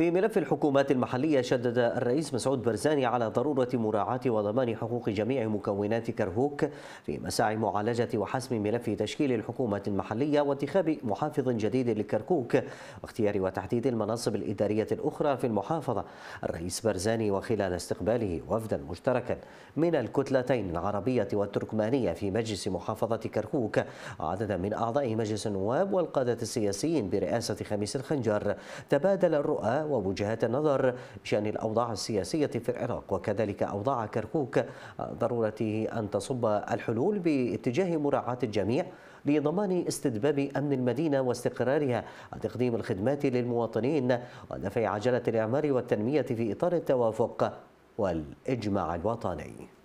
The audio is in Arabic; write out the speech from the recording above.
في ملف الحكومات المحلية شدد الرئيس مسعود برزاني على ضرورة مراعاة وضمان حقوق جميع مكونات كرهوك في مساعي معالجة وحسم ملف تشكيل الحكومات المحلية وانتخاب محافظ جديد لكركوك واختيار وتحديد المناصب الإدارية الأخرى في المحافظة الرئيس برزاني وخلال استقباله وفدا مشتركا من الكتلتين العربية والتركمانية في مجلس محافظة كركوك عددا من أعضاء مجلس النواب والقادة السياسيين برئاسة خميس الخنجر تبادل الرؤى ووجهات النظر بشأن الأوضاع السياسية في العراق وكذلك أوضاع كركوك ضرورة أن تصب الحلول باتجاه مراعاة الجميع لضمان استدباب أمن المدينة واستقرارها وتقديم الخدمات للمواطنين ودفع عجلة الإعمار والتنمية في إطار التوافق والإجماع الوطني